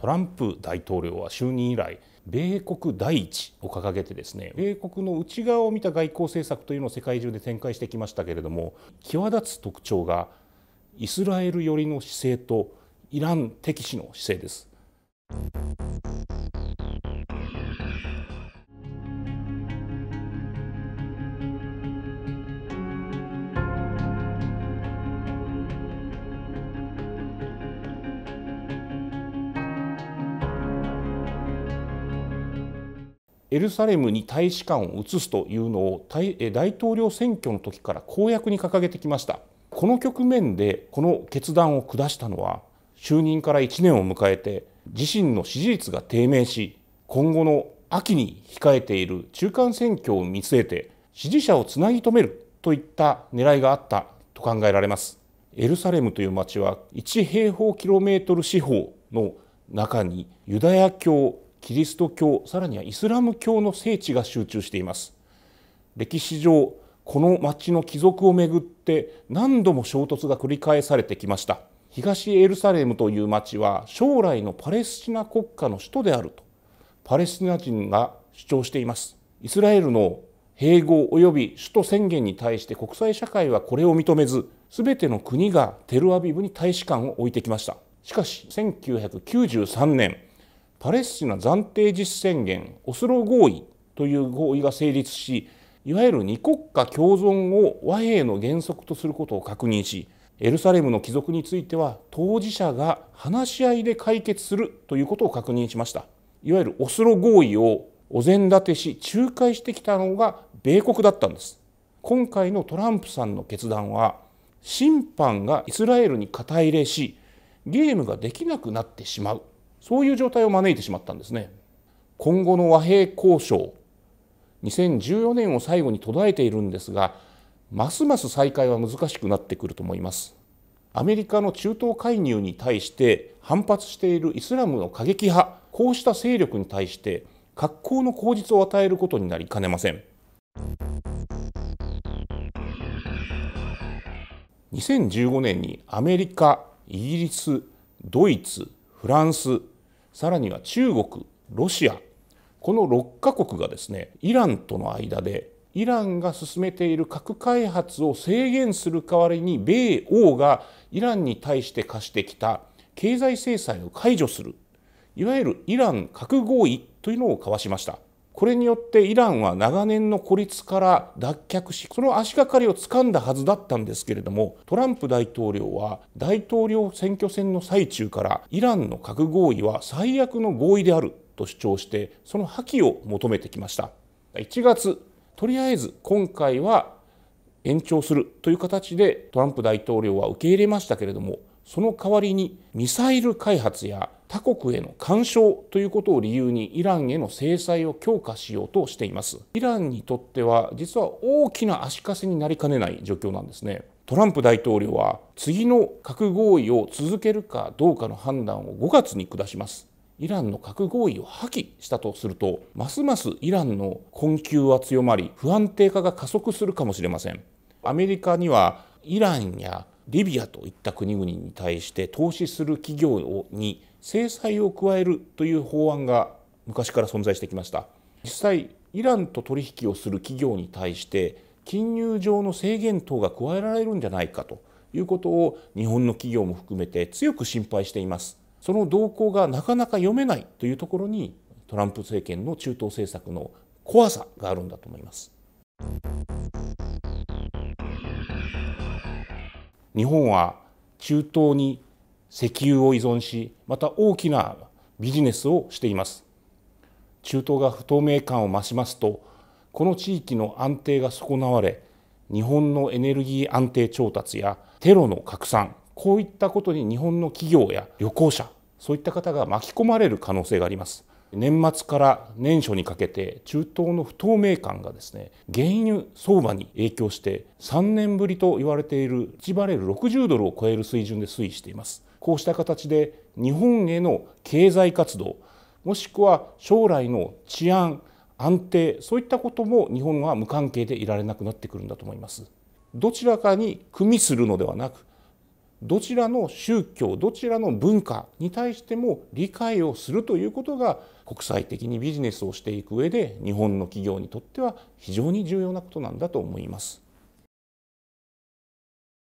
トランプ大統領は就任以来米国第一を掲げてですね米国の内側を見た外交政策というのを世界中で展開してきましたけれども際立つ特徴がイスラエル寄りの姿勢とイラン敵視の姿勢です。エルサレムに大使館を移すというのを大統領選挙の時から公約に掲げてきましたこの局面でこの決断を下したのは就任から1年を迎えて自身の支持率が低迷し今後の秋に控えている中間選挙を見据えて支持者をつなぎ止めるといった狙いがあったと考えられますエルサレムという町は1平方キロメートル四方の中にユダヤ教キリスト教さらにはイスラム教の聖地が集中しています歴史上この町の貴族をめぐって何度も衝突が繰り返されてきました東エルサレムという町は将来のパレスチナ国家の首都であるとパレスチナ人が主張していますイスラエルの併合及び首都宣言に対して国際社会はこれを認めず全ての国がテルアビブに大使館を置いてきましたしかし1993年パレスチナ暫定実宣言オスロ合意という合意が成立しいわゆる二国家共存を和平の原則とすることを確認しエルサレムの帰属については当事者が話し合いで解決するということを確認しましたいわゆるオスロ合意をお膳立てし仲介してきたのが米国だったんです今回のトランプさんの決断は審判がイスラエルに肩入れしゲームができなくなってしまうそういう状態を招いてしまったんですね今後の和平交渉2014年を最後に途絶えているんですがますます再開は難しくなってくると思いますアメリカの中東介入に対して反発しているイスラムの過激派こうした勢力に対して格好の口実を与えることになりかねません2015年にアメリカイギリスドイツフランスさらには中国ロシアこの6カ国がですねイランとの間でイランが進めている核開発を制限する代わりに米欧がイランに対して課してきた経済制裁を解除するいわゆるイラン核合意というのを交わしました。これによってイランは長年の孤立から脱却しその足がかりをつかんだはずだったんですけれどもトランプ大統領は大統領選挙戦の最中からイランの核合意は最悪の合意であると主張してその破棄を求めてきました1月とりあえず今回は延長するという形でトランプ大統領は受け入れましたけれどもその代わりにミサイル開発や他国への干渉ということを理由にイランへの制裁を強化しようとしていますイランにとっては実は大きな足かせになりかねない状況なんですねトランプ大統領は次の核合意を続けるかどうかの判断を5月に下しますイランの核合意を破棄したとするとますますイランの困窮は強まり不安定化が加速するかもしれませんアメリカにはイランやリビアといった国々に対して投資する企業に制裁を加えるという法案が昔から存在してきました実際イランと取引をする企業に対して金融上の制限等が加えられるんじゃないかということを日本の企業も含めて強く心配していますその動向がなかなか読めないというところにトランプ政権の中東政策の怖さがあるんだと思います。日本は中東に石油を依存しまた大きなビジネスをしています中東が不透明感を増しますとこの地域の安定が損なわれ日本のエネルギー安定調達やテロの拡散こういったことに日本の企業や旅行者そういった方が巻き込まれる可能性があります年末から年初にかけて中東の不透明感がですね原油相場に影響して3年ぶりと言われている1バレル60ドルを超える水準で推移していますこうした形で日本への経済活動もしくは将来の治安安定そういったことも日本は無関係でいられなくなってくるんだと思いますどちらかに組みするのではなくどちらの宗教どちらの文化に対しても理解をするということが国際的にビジネスをしていく上で日本の企業にとっては非常に重要なことなんだと思います。